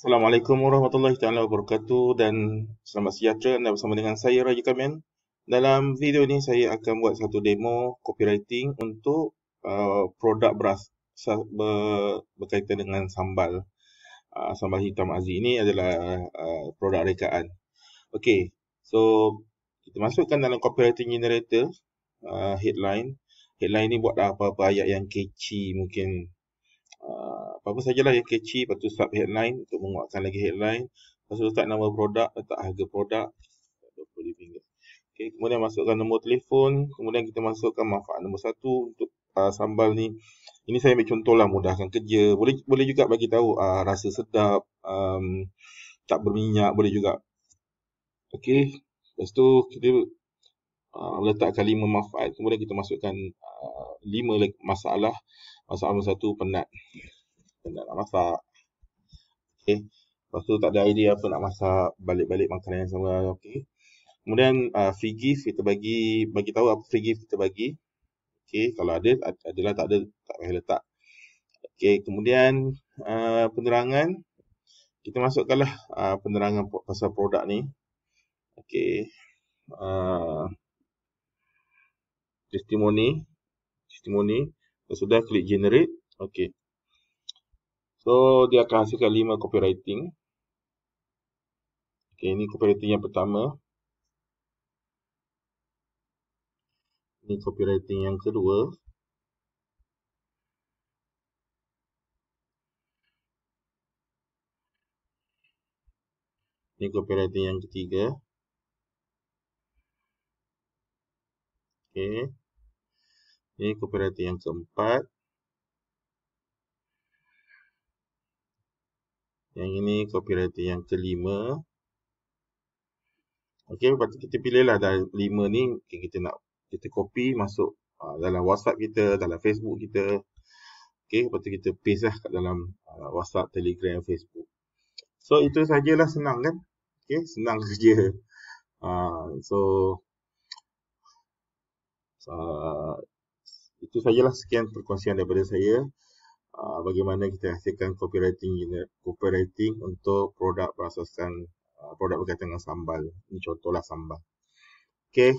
Assalamualaikum warahmatullahi taala wabarakatuh dan selamat sejahtera anda bersama dengan saya Raja Kamen. Dalam video ini saya akan buat satu demo copywriting untuk uh, produk beras ber, berkaitan dengan sambal. Uh, sambal hitam Aziz ini adalah uh, produk rekaan. Okey. So kita masukkan dalam copywriting generator uh, headline. Headline ini buat apa-apa ayat yang catchy mungkin Ah, apa-apa sajalah yang catchy lepas tu sub headline untuk menguatkan lagi headline lepas tu letak nama produk letak harga produk rm okay, kemudian masukkan nombor telefon kemudian kita masukkan manfaat nombor satu untuk uh, sambal ni ini saya ambil contoh lah mudahkan kerja boleh boleh juga bagi tahu uh, rasa sedap um, tak berminyak boleh juga Ok, lepas tu kita uh, letakkan lima manfaat kemudian kita masukkan uh, lima masalah Masak nombor satu penat. Penat nak masak. Okey. Lepas tu tak ada idea apa nak masak balik-balik makanan yang sama. Okey. Kemudian uh, free gift kita bagi bagi tahu apa free gift kita bagi. Okey, kalau ada adalah tak ada tak payah letak. Okey, kemudian uh, penerangan kita masukkanlah uh, penerangan pasal produk ni. Okey. Uh, testimoni testimoni sudah klik generate okey so dia akan hasilkan 5 copywriting okey ini copywriting yang pertama ini copywriting yang kedua ini copywriting yang ketiga okey ini kooperatif yang keempat. Yang ini kooperatif yang kelima. Okey, lepas kita pilihlah dah lima ni kita nak kita copy masuk uh, dalam WhatsApp kita, dalam Facebook kita. Okey, lepas kita paste lah kat dalam uh, WhatsApp, Telegram, Facebook. So, itu sajalah senang kan? Okey, senang kerja. Uh, ha, so, uh, itu sajalah sekian perkongsian daripada saya uh, bagaimana kita hasilkan copywriting copywriting untuk produk berasaskan uh, ah, produk berkaitan dengan sambal ini contohlah sambal okey